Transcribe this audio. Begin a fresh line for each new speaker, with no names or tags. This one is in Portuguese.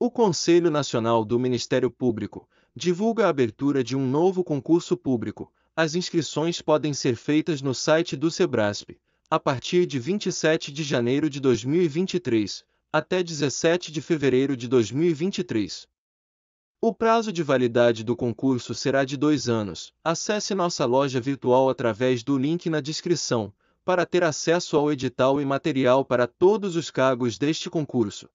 O Conselho Nacional do Ministério Público divulga a abertura de um novo concurso público. As inscrições podem ser feitas no site do Sebrasp a partir de 27 de janeiro de 2023 até 17 de fevereiro de 2023. O prazo de validade do concurso será de dois anos. Acesse nossa loja virtual através do link na descrição para ter acesso ao edital e material para todos os cargos deste concurso.